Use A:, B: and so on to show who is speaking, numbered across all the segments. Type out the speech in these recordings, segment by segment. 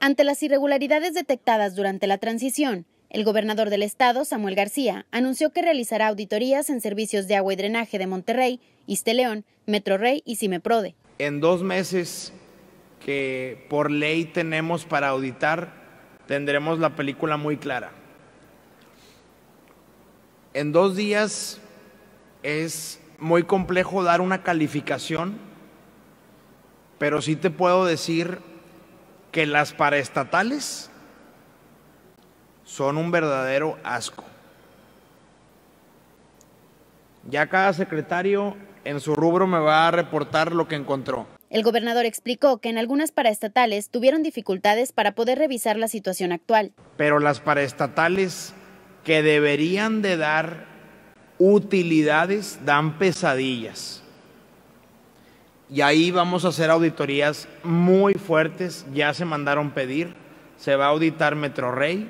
A: Ante las irregularidades detectadas durante la transición, el gobernador del estado, Samuel García, anunció que realizará auditorías en servicios de agua y drenaje de Monterrey, Isteleón, Metrorrey y Cimeprode.
B: En dos meses que por ley tenemos para auditar, tendremos la película muy clara. En dos días es muy complejo dar una calificación, pero sí te puedo decir que las paraestatales son un verdadero asco. Ya cada secretario en su rubro me va a reportar lo que encontró.
A: El gobernador explicó que en algunas paraestatales tuvieron dificultades para poder revisar la situación actual.
B: Pero las paraestatales que deberían de dar utilidades dan pesadillas. Y ahí vamos a hacer auditorías muy fuertes, ya se mandaron pedir, se va a auditar Metrorrey,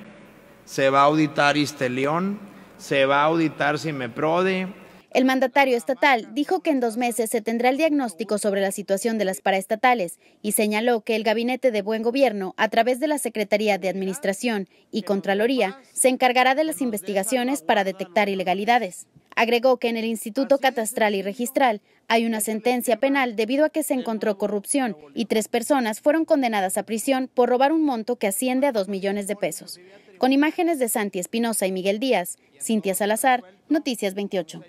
B: se va a auditar Isteleón, se va a auditar Cimeprode,
A: el mandatario estatal dijo que en dos meses se tendrá el diagnóstico sobre la situación de las paraestatales y señaló que el Gabinete de Buen Gobierno, a través de la Secretaría de Administración y Contraloría, se encargará de las investigaciones para detectar ilegalidades. Agregó que en el Instituto Catastral y Registral hay una sentencia penal debido a que se encontró corrupción y tres personas fueron condenadas a prisión por robar un monto que asciende a dos millones de pesos. Con imágenes de Santi Espinosa y Miguel Díaz, Cintia Salazar, Noticias 28.